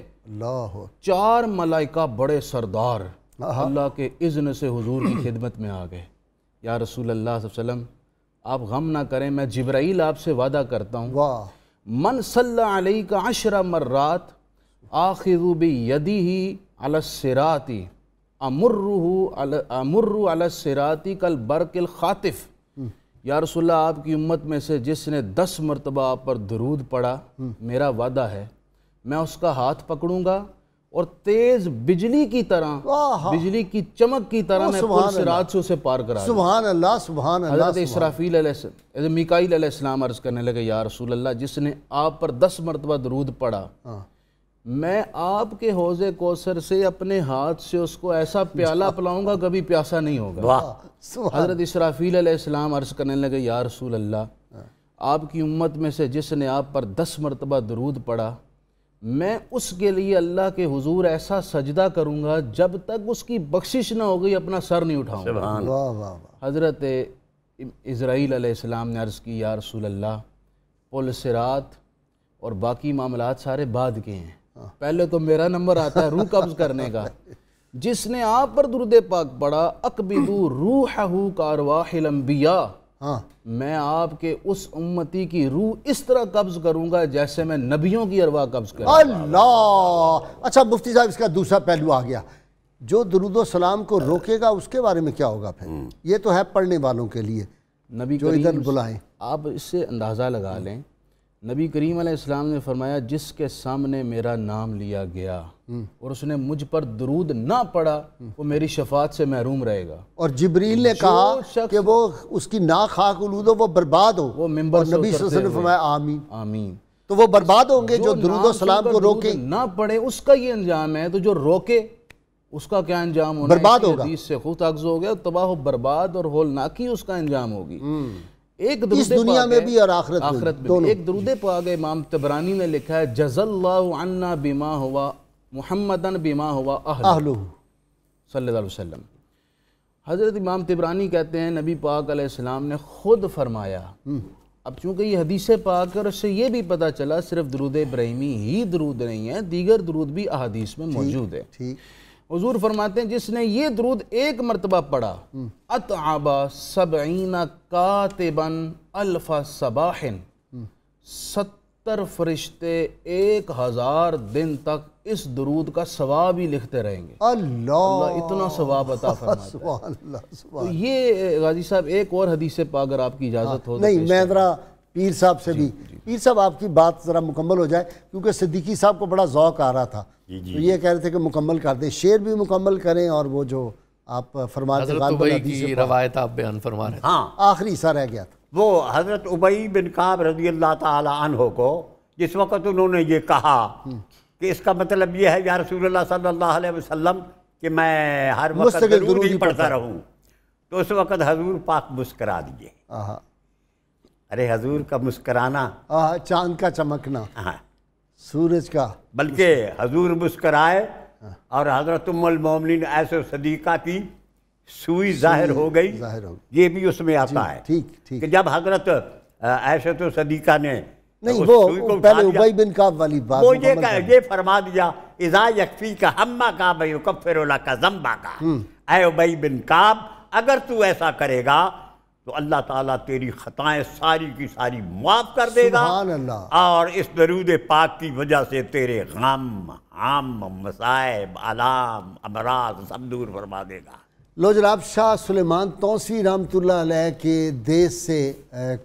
चार मलाइका बड़े सरदार अल्लाह के इज़्न से हजूर की खिदमत में आ गए या रसूल अल्लाह आप गम ना करें मैं जबराइल आपसे वादा करता हूँ वाह मन सल्ला का अशर मर्रात आखिरूबी यदि ही अलसराती अमर्रू अल अलसराती कल बरकिल ख़ातिफ़ या आपकी उम्मत में से जिसने दस मरतबा आप पर दरूद पड़ा मेरा वादा है मैं उसका हाथ पकड़ूंगा और तेज बिजली की तरह बिजली की चमक की तरह सिराज से उसे पार करा सुबहान अल्लाह सुबहान हजरत इसराफील अलैहिस्सलाम अर्ज करने लगे या रसूल अल्लाह जिसने आप पर दस मरतबा दरूद पड़ा हाँ। मैं आपके हौजे कोसर से अपने हाथ से उसको ऐसा प्याला पिलाऊंगा कभी प्यासा नहीं होगा हजरत इसराफील अलैहिस्सलाम अर्ज करने लगे या रसूल अल्लाह हाँ। आपकी उम्मत में से जिसने आप पर दस मरतबा दरूद पड़ा मैं उसके लिए अल्लाह के हुजूर ऐसा सजदा करूँगा जब तक उसकी बख्शिश ना हो गई अपना सर नहीं उठाऊंगा हज़रत इसराइल आसमाम ने अर्ज़ की या अल्लाह पुल सिरात और बाकी मामला सारे बाद के हैं हाँ। पहले तो मेरा नंबर आता है रूह कब्ज़ करने का जिसने आप पर दुरुद पाक पढ़ा अकबिदू रूह हिलम्बिया हाँ मैं आपके उस उम्मती की रूह इस तरह कब्ज करूंगा जैसे मैं नबियों की अरवा कब्ज कर अल्लाह अच्छा मुफ्ती साहब इसका दूसरा पहलू आ गया जो दरुद सलाम को रोकेगा उसके बारे में क्या होगा फिर हम्म। ये तो है पढ़ने वालों के लिए नबी को इधर बुलाएं आप इससे अंदाज़ा लगा लें नबी करीम अलैहिस्सलाम ने फरमाया जिसके सामने मेरा नाम लिया गया और उसने मुझ पर दरूद ना पड़ा वो मेरी शफात से महरूम रहेगा और जिब्रील ने कहा कि वो उसकी ना खाक उलूद हो वो बर्बाद हो वो मेंबर नबी ने फरमाया आमीन आमीन तो वो बर्बाद होंगे जो, जो दरूद सलाम को रोके ना पड़े उसका ये अंजाम है तो जो रोके उसका क्या अंजाम होगा बर्बाद होगा इससे खुद अक्ज हो गया तबाह बर्बाद और होलनाकी उसका अंजाम होगी हम्म। एक इस दुनिया में भी और आखरत आखरत में, में एक दरुद गए इमाम तबरानी ने लिखा है जजल्ला बीमा हुआ मुहम्मदन बीमा हुआ अहलू सल्लम हज़रत इमाम तिबरानी कहते हैं नबी पाक अलैहिस्सलाम ने ख़ुद फरमाया हम्म। अब चूंकि ये हदीस पाक और उससे ये भी पता चला सिर्फ दरूद इब्राहिमी ही दरूद नहीं है दीगर दरूद भी अहादीस में मौजूद है ठीक हजूर फरमाते हैं जिसने ये दरूद एक मरतबा पढ़ा हम्म। अत आबा सबईना कातिबन अल्फा सबाहन हम्म। सत्तर फरिश्ते एक हज़ार दिन तक इस दरूद का सवाब ही लिखते रहेंगे अल्लाह इतना सवाब अता फरमाता है तो ये गाजी साहब एक और हदीस से अगर आपकी इजाज़त हो तो नहीं मैं ज़रा पीर साहब से भी पीर साहब आपकी बात ज़रा मुकम्मल हो जाए क्योंकि सिद्दीकी साहब को बड़ा ओक़ आ रहा था जी जी। तो ये कह रहे थे कि मुकम्मल कर दें शेर भी मुकम्मल करें और वो जो आप फरमा रवायत आप बयान फरमा रहे हाँ आखिरी सा रह गया था वो हज़रत उबई बिन काब रजी अल्लाह तहो को जिस वक्त उन्होंने ये कहा हम्म। कि इसका मतलब ये है या रसूल सल्लल्लाहु अलैहि वसल्लम कि मैं हर वक्त ही पढ़ता रहूँ तो उस वक्त हजूर पाक मुस्करा दिए अरे हजूर का मुस्कराना आ, चांद का चमकना हाँ सूरज का बल्कि हजूर मुस्कराए और हजरत मोमिन ऐसे सदीका थी सुई जाहिर हो गई जाहिर हो ये भी उसमें आता है ठीक ठीक कि जब हजरत ऐसे तो सदीका ने नहीं वो, वो पहले उबई बिन काब वाली बात वो ये का, ये फरमा दिया इजा यकफी का हम्मा का भाई कब फिर का जम्बा हम्म। का अय उबई बिन काब अगर तू ऐसा करेगा तो अल्लाह ताला तेरी ख़ताएं सारी की सारी माफ़ कर देगा और इस दरूद पाक की वजह से तेरे गम आम मसायब आलाम अमराज सब दूर फरमा देगा लो जनाब शाह सुलेमान तोसी रहमत के देश से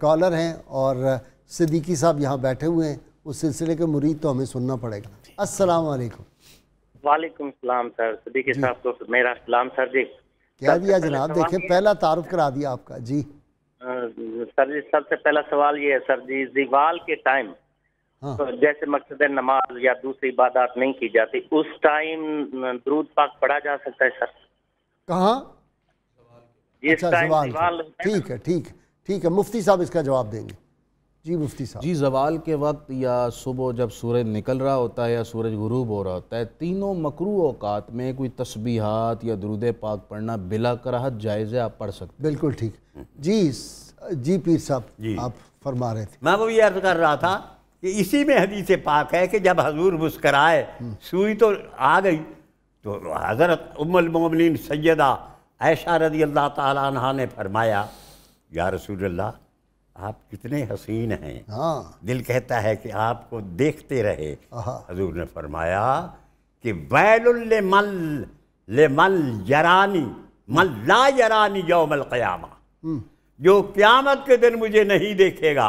कॉलर हैं और सिद्दीकी साहब यहाँ बैठे हुए हैं उस सिलसिले के मुरीद तो हमें सुनना पड़ेगा असलकम वालेकुम सलाम सर सिद्दीकी साहब को तो मेरा सलाम सर जी क्या दिया जनाब देखिए पहला तारुफ करा दिया आपका जी सर जी सबसे पहला सवाल ये है सर जी दीवाल के टाइम हाँ। तो जैसे मकसद नमाज या दूसरी इबादत नहीं की जाती उस टाइम दरूद पाक पढ़ा जा सकता है सर कहाँ अच्छा, ठीक है ठीक ठीक है मुफ्ती साहब इसका जवाब देंगे जी मुफ्ती साहब जी जवाल के वक्त या सुबह जब सूरज निकल रहा होता है या सूरज गरूब हो रहा होता है तीनों मकरू अवकात में कोई तस्बीहात या दरुद पाक पढ़ना बिला कराहत जायज़ आप पढ़ सकते बिल्कुल ठीक जी जी पीर साहब आप फरमा रहे थे मैं वो ये अर्ज कर रहा था कि इसी में हदीस पाक है कि जब हजूर मुस्कराए हम्म। सूई तो आ गई तो हज़रत मोमिन सैदा ऐशा रजी अल्लाह तह ने फरमाया या रसूल अल्लाह आप कितने हसीन हैं हाँ दिल कहता है कि आपको देखते रहे हजूर ने फरमाया कि ले मल ले मल यरानी मल ला यरानी यौमल क्यामा हम्म। जो क़्यामत के दिन मुझे नहीं देखेगा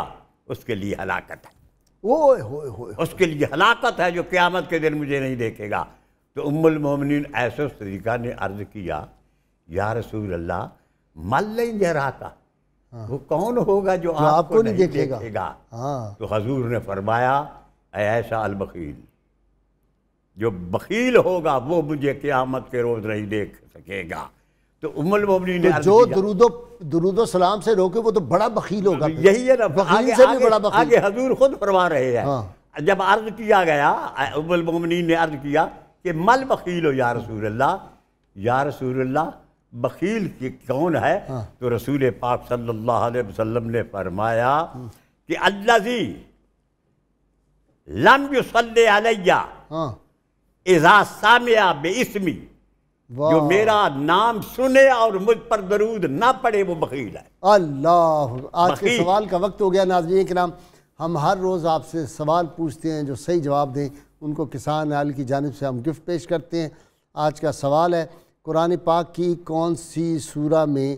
उसके लिए हलाकत है ओए होए होए उसके लिए हलाकत है जो क़्यामत के दिन मुझे नहीं देखेगा तो उम्मुल मोमिन ऐसे सदीका ने अर्ज़ किया या रसूल अल्लाह मल नहीं जरा का हाँ। वो कौन होगा जो, जो आपको, आपको नहीं देखेगा, देखेगा। हाँ। तो हजूर ने फरमाया ऐसा अलबकील जो बकील होगा वो मुझे क्यामत के रोज नहीं देख सकेगा तो उमल मोबनी ने तो जो दरुदो दरुदो सलाम से रोके वो तो बड़ा बकील होगा यही है ना बकील से भी बड़ा बकील आगे हजूर खुद फरमा रहे हैं हाँ। जब अर्ज किया गया उमल मोमिनी ने अर्ज किया कि मल बकील हो या रसूल अल्लाह या रसूल अल्लाह बकील की कौन है हाँ। तो रसूल पाक सल्लल्लाहु अलैहि वसल्लम ने फरमाया कि अल्लाजी लम युसल्लैया हाँ। इजा बे बेस्मी जो मेरा नाम सुने और मुझ पर दरूद ना पड़े वो बकील है अल्लाह आज के सवाल का वक्त हो गया नाजरीन के नाम हम हर रोज़ आपसे सवाल पूछते हैं जो सही जवाब दें उनको किसान आल की जानब से हम गिफ्ट पेश करते हैं आज का सवाल है कुरान पाक की कौन सी सूरा में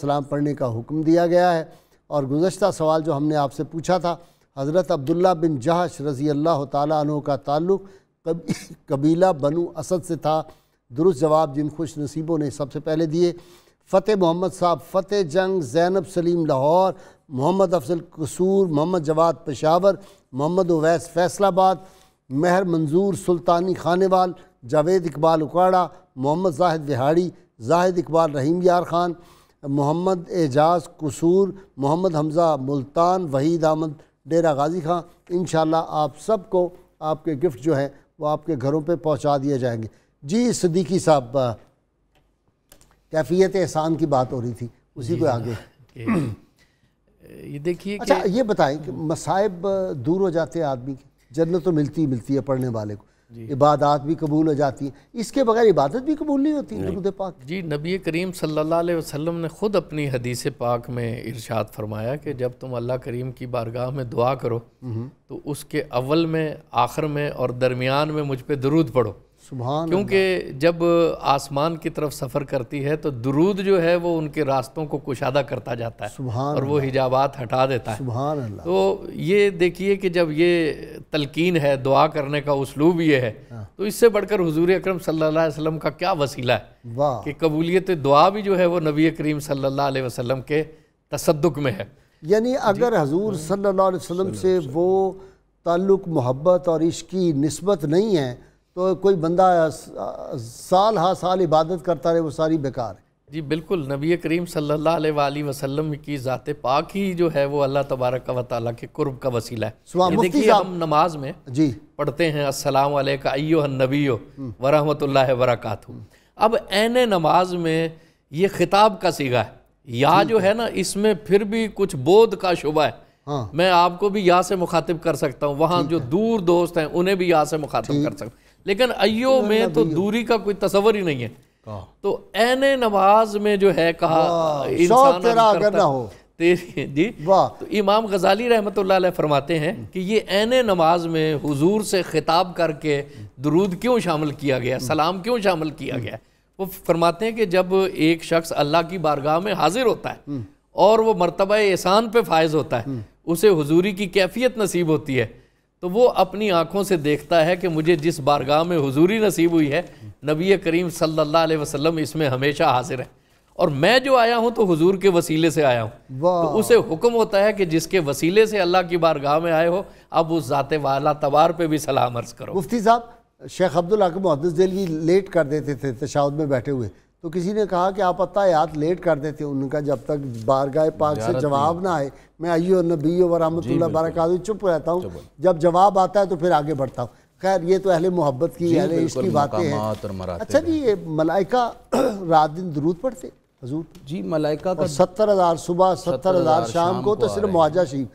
सलाम पढ़ने का हुक्म दिया गया है और गुज्त सवाल जो हमने आपसे पूछा था हज़रत अब्दुल्ला बिन जहाश रज़ी अल्लाह तु का ताल्लुक़ कबीला बनु असद से था दुरुस्त जवाब जिन खुश नसीबों ने सबसे पहले दिए फ़तेह मोहम्मद साहब फ़तेह जंग ज़ैनब सलीम लाहौर मोहम्मद अफजल कसूर मोहम्मद जवाद पेशावर मोहम्मद अवैस फैसलाबाद मेहर मंजूर सुल्तानी खानवाल जावेद इकबाल उकाड़ा मोहम्मद जाहिद विहाड़ी जाहिद इकबाल रहीम यार खान मोहम्मद एजाज कसूर मोहम्मद हमज़ा मुल्तान वहीद अहमद डेरा गाजी खां इन आप सबको आपके गिफ्ट जो हैं वो आपके घरों पे पहुंचा दिए जाएंगे जी सदीकी साहब कैफियत एहसान की बात हो रही थी उसी को हाँ, आगे ये देखिए अच्छा ये बताएं कि मसाइब दूर हो जाते हैं आदमी के जन्नत तो मिलती ही मिलती है पढ़ने वाले को इबादत भी कबूल हो जाती है इसके बगैर इबादत भी कबूल नहीं होती दरूद पाक जी नबी करीम सल्लल्लाहु अलैहि वसल्लम ने ख़ुद अपनी हदीस पाक में इरशाद फरमाया कि जब तुम अल्लाह करीम की बारगाह में दुआ करो हम्म। तो उसके अव्वल में आखिर में और दरमियान में मुझ पर दरूद पढ़ो क्योंकि जब आसमान की तरफ सफ़र करती है तो दरूद जो है वो उनके रास्तों को कुशादा करता जाता है और वो हिजाबात हटा देता है तो ये देखिए कि जब ये तलकीन है दुआ करने का उसलूब ये है हाँ। तो इससे बढ़कर हजूर अक्रम सल्लाम का क्या वसीला है कि कबूलियत दुआ भी जो है वह नबी करीम सल्ला वसम के तसदक में है यानी अगर हजूर सल्ला वसलम से वो ताल्लुक़ मोहब्बत और इश्क की नस्बत नहीं है तो कोई बंदा साल हा साल इबादत करता रहे वो सारी बेकार है जी बिल्कुल नबी करीम सल्लल्लाहु अलैहि वसल्लम की ज़ात पाक ही जो है वो अल्लाह तबारक व ताली के कुर्ब का वसीला है देखिए हम नमाज में जी पढ़ते हैं अस्सलाम अयो नबीयो हम्म। वरहमतुल्ला वरक़ात अब एन नमाज में ये खिताब का सीगा है या जो है ना इसमें फिर भी कुछ बोध का शुबा है हाँ। मैं आपको भी या से मुखातिब कर सकता हूँ वहाँ जो दूर दोस्त हैं उन्हें भी या से मुखातिब कर सकता हूँ लेकिन अयो तो में तो दूरी का कोई तस्वर ही नहीं है हाँ। तो एन नवाज में जो है कहा हाँ, इंसान तेरा अगर ना हो जी वाह तो इमाम गजाली रहमत फरमाते हैं हम्म। कि ये एन नमाज में हुजूर से खिताब करके दरूद क्यों शामिल किया गया हम्म। सलाम क्यों शामिल किया हम्म। गया वो फरमाते हैं कि जब एक शख्स अल्लाह की बारगाह में हाजिर होता है और वो मरतबा एहसान पे फायज होता है उसे हुजूरी की कैफियत नसीब होती है तो वो अपनी आँखों से देखता है कि मुझे जिस बारगाह में हजूरी नसीब हुई है नबी करीम सल्लल्लाहु अलैहि वसल्लम इसमें हमेशा हाजिर है और मैं जो आया हूँ तो हुजूर के वसीले से आया हूँ तो उसे हुक्म होता है कि जिसके वसीले से अल्लाह की बारगाह में आए हो अब उस ज़ात वाला तबार पे भी सलाम अर्ज करो मुफ्ती साहब शेख अब्दुल्ला मुहदस लेट कर देते थे तशाद में बैठे हुए तो किसी ने कहा कि आप याद लेट कर देते हैं उनका जब तक बारगाह पाक से जवाब ना आए मैं अयो नबी वरहमतुल्ला बरकात चुप रहता हूँ जब जवाब आता है तो फिर आगे बढ़ता हूँ खैर ये तो अहले मोहब्बत की अहले इसकी बातें हैं अच्छा जी ये मलाइका रात दिन दरूद पढ़ते हजूर जी मलाइका का सत्तर हज़ार सुबह सत्तर हज़ार शाम को तो सिर्फ मुआजा शरीफ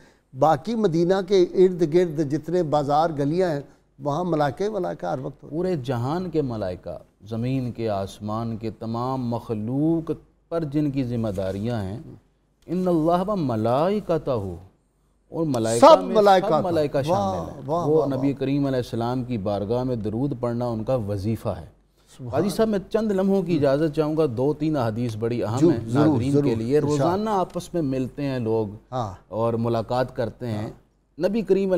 बाकी मदीना के इर्द गिर्द जितने बाजार गलियाँ हैं वहाँ मलाके मलाइका हर वक्त पूरे जहान के मलाइका ज़मीन के आसमान के तमाम मखलूक पर जिनकी जिम्मेदारियाँ हैं इन अल्लाह का तो हो और मलाइका सब शामिल है वो नबी करीम की बारगाह में दरूद पढ़ना उनका वजीफ़ा है हाजी साहब मैं चंद लम्हों की हम्म। इजाज़त चाहूँगा दो तीन अदीस बड़ी अहम है नागरीन के लिए रोज़ाना आपस में मिलते हैं लोग हाँ। और मुलाकात करते हैं हाँ। नबी करीम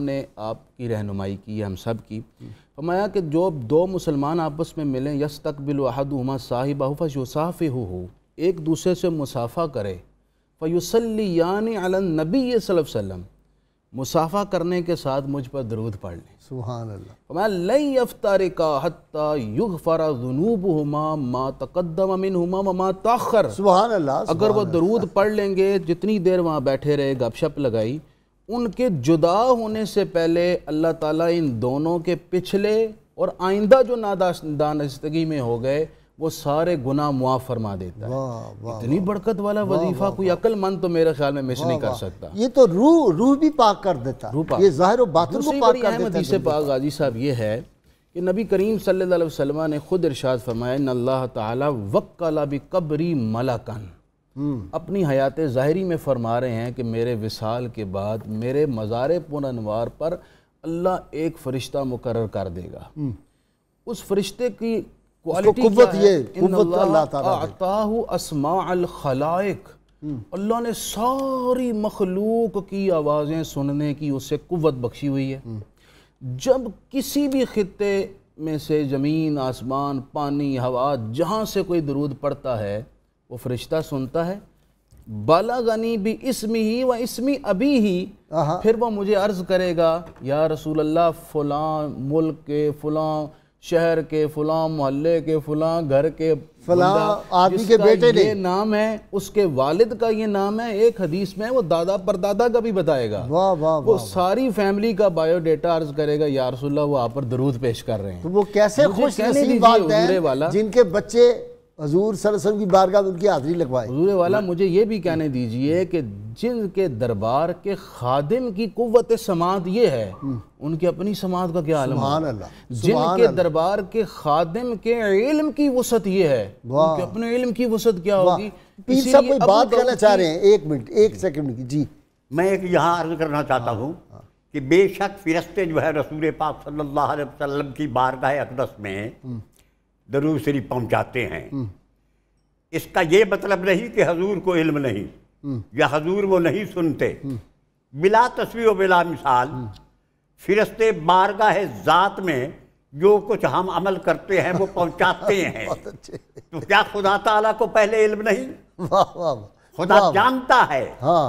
ने आपकी रहनुमाई की हम सब की हम्म। फरमाया कि जो दो मुसलमान आपस में मिलें यस तक बिलहदमा साहिब फ़साफ़ हो एक दूसरे से मुसाफ़ा करे यानि अलन नबी सल्लम मुसाफ़ा करने के साथ मुझ पर दरूद पढ़ लें सुबहानल्ला लई अफ्तार का हत्ता युग फरा जुनूब हुमा मा तकदम अमिन हुमा मा तखर सुबहानल्ला अगर वह दरूद पढ़ लेंगे जितनी देर वहाँ बैठे रहे गपशप लगाई उनके जुदा होने से पहले अल्लाह ताला इन दोनों के पिछले और आइंदा जो नादानस्तगी में हो गए वो सारे गुना मुआफ़ फरमा देता वा, है इतनी बरकत वाला वा, वजीफा वा, कोई अक्लमंद तो मेरे ख्याल में मिस नहीं कर सकता ये तो रूह रूह भी पाक कर देता रूह पाक ये ज़ाहिर बातों को पाक कर देता है पाक गाजी साहब ये है कि नबी करीम सल्लल्लाहु अलैहि वसल्लम ने खुद इरशाद फरमाया अल्लाह ताला वक्कला भी कबरी मलाकन अपनी हयात ज़ाहरी में फरमा रहे हैं कि मेरे विसाल के बाद मेरे मज़ार पुनवार पर अल्लाह एक फ़रिश्ता मुकर कर देगा उस फरिश्ते की क्वालिटी तो अल्लाह ने सारी मखलूक की आवाज़ें सुनने की उससे कुत बख्शी हुई है जब किसी भी खत्े में से ज़मीन आसमान पानी हवा जहाँ से कोई दरूद पड़ता है वो फरिश्ता सुनता है गनी भी इसमी ही व इसमी अभी ही फिर वो मुझे अर्ज़ करेगा या रसूल अल्लाह फलां मुल्क के फलां शहर के फलां मोहल्ले के फलां घर के फलां आदमी के बेटे ये नाम है उसके वालिद का ये नाम है एक हदीस में वो दादा परदादा का भी बताएगा वाह वाह वो वा, सारी फैमिली का बायोडाटा अर्ज करेगा यारसुल्ला वो आप पर दरूद पेश कर रहे हैं तो वो कैसे खुश नसीब वाला जिनके बच्चे हजूर सरसम की बारगाह उनकी हाजिरी लगवाई हजूर वाला मुझे ये भी कहने दीजिए कि जिनके दरबार के खादिम की कुत समात ये है हम्म। उनकी अपनी समात का क्या आलम अल्लाह जिनके दरबार के खादिम के इल्म की वसत ये है उनके अपने इल्म की वसत क्या होगी तो पीर साहब कोई बात कहना चाह रहे हैं एक मिनट एक सेकंड की जी मैं एक यहाँ अर्ज करना चाहता हूँ हाँ, हाँ। कि बेशक फिरस्ते जो है रसूल पाक सल्लल्लाहु अलैहि वसल्लम की बारगाह अकदस में हम्म। दरूद शरीफ पहुंचाते हैं इसका ये मतलब नहीं कि हजूर को इल्म नहीं या हजूर वो नहीं सुनते बिला तस्वीर व बिला मिसाल फिरस्ते बारगाह ज़ात में जो कुछ हम अमल करते हैं वो पहुंचाते हैं तो क्या खुदा ताला को पहले इल्म नहीं वाह वाह खुदा जानता है हाँ।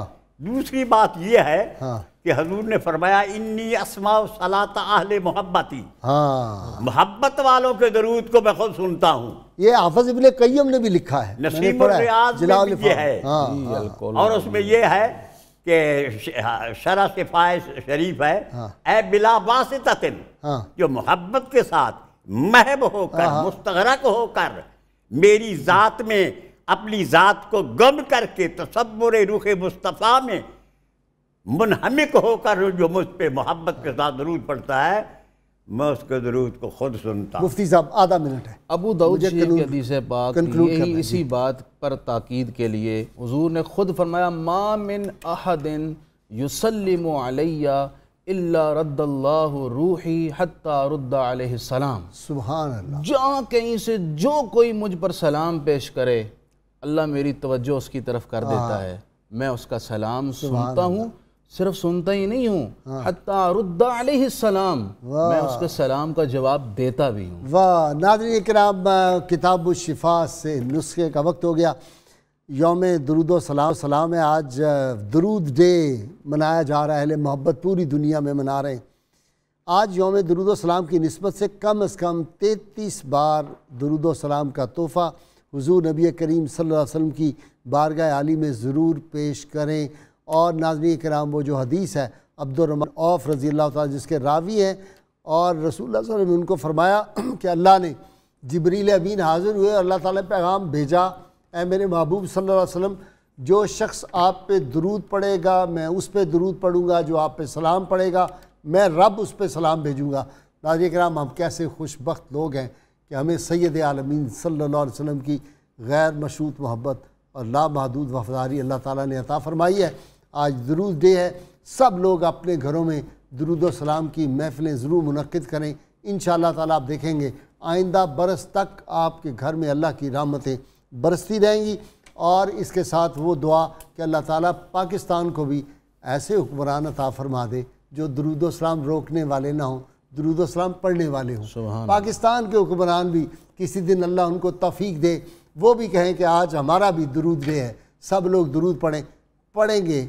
दूसरी बात यह है हाँ। कि हजूर ने फरमाया इन्नी असमा सलात आहले मोहब्बत ही हाँ मोहब्बत वालों के दरूद को मैं खुद सुनता हूँ ये हाफज इबन कैम ने भी लिखा है नसीब रियाज में भी ये है हाँ, हाँ, और उसमें ये है कि शरा सिफाय शरीफ है ए हाँ। बिला वासितिन हाँ। जो मोहब्बत के साथ महब होकर हाँ। मुस्तरक होकर मेरी ज़ात में अपनी ज़ात को गम करके तस्वुर रुख मुस्तफ़ा में मुनहमिक होकर जो मुझ पर मोहब्बत के साथ दरूद पड़ता है मैं उसके दरूद को खुद सुनता मुफ्ती साहब आधा मिनट है अबू दाऊद हदीस पाक यही इसी बात पर ताकीद के लिए हजूर ने खुद फरमाया मा मिन अहदिन युसलम अलैया इल्ला रद्दल्लाह रूही हत्ता रद्दा सलाम सुबहान अल्लाह जहाँ कहीं से जो कोई मुझ पर सलाम पेश करे अल्लाह मेरी तवज्जो उसकी तरफ कर हाँ। देता है मैं उसका सलाम सुनता हूँ सिर्फ सुनता ही नहीं हूँ हाँ। सलाम मैं उसके सलाम का जवाब देता भी हूँ वाह नादरी कराम किताब शिफा से नुस्खे का वक्त हो गया योम दरुद सलाम सलाम है आज दरूद डे मनाया जा रहा है मोहब्बत पूरी दुनिया में मना रहे हैं आज योम दरुद सलाम की नस्बत से कम अज़ कम तैतीस बार दरुद सलाम का तोहफ़ा हजू नबी करीम सल वसम की बारगाह आली में ज़रूर पेश करें और नाजमी कराम वो जो हदीस है अब्दुलरमान औफ रज़ी अल्लाह जिसके रावी हैं और रसूल वसल्लम ने उनको फरमाया कि अल्लाह ने जबरील अमीन हाज़िर हुए अल्लाह ताला पैगाम भेजा ए मेरे महबूब सल्लल्लाहु अलैहि वसल्लम जो शख्स आप पे दरूद पड़ेगा मैं उस पर दरूद पढ़ूँगा जो आप पे सलाम पढ़ेगा मैं रब उस पर सलाम भेजूँगा नाज कराम हम कैसे खुशबक़्त लोग हैं कि हमें सैद आलमीन सल्ला वसम की गैर मशरूत मोहब्बत और लामहदूद वफदारी अल्लाह ताली ने अता फ़रमाई है आज दरूद डे है सब लोग अपने घरों में दरूद सलाम की महफ़िलें ज़रूर मुनद करें इन ताला आप देखेंगे आइंदा बरस तक आपके घर में अल्लाह की रामतें बरसती रहेंगी और इसके साथ वो दुआ कि अल्लाह ताला पाकिस्तान को भी ऐसे हुक्मरान अता फरमा दे जो दरूद सलाम रोकने वाले ना हों दरूद सलाम पढ़ने वाले हों पाकिस्तान के हुक्मरान भी किसी दिन अल्लाह उनको तफीक दे वो भी कहें कि आज हमारा भी दरूद डे है सब लोग दरूद पढ़ें पढ़ेंगे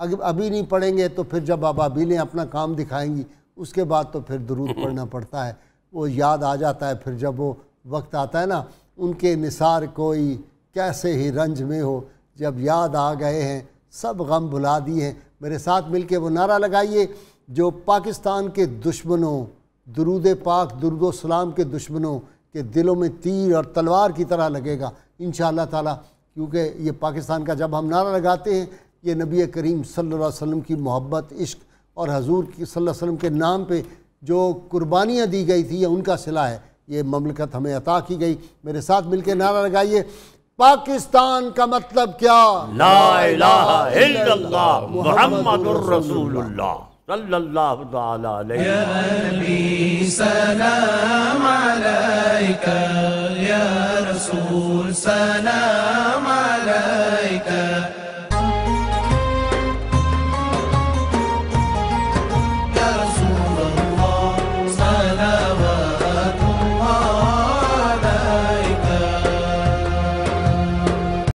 अगर अभी नहीं पढ़ेंगे तो फिर जब अब अभी ने अपना काम दिखाएंगी उसके बाद तो फिर दरूद पढ़ना पड़ता है वो याद आ जाता है फिर जब वो वक्त आता है ना उनके निसार कोई कैसे ही रंज में हो जब याद आ गए हैं सब गम भुला दिए हैं मेरे साथ मिल के वो नारा लगाइए जो पाकिस्तान के दुश्मनों दरूद पाक दरुद सलाम के दुश्मनों के दिलों में तीर और तलवार की तरह लगेगा इन ताला क्योंकि ये पाकिस्तान का जब हम नारा लगाते हैं ये नबी करीम सल्लल्लाहु अलैहि वसल्लम की मोहब्बत इश्क और हजूर की सल्लल्लाहु अलैहि वसल्लम के नाम पे जो कुर्बानियाँ दी गई थी या उनका सिला है ये ममलकत हमें अता की गई मेरे साथ मिलकर नारा लगाइए पाकिस्तान का मतलब क्या सल्लल्लाहु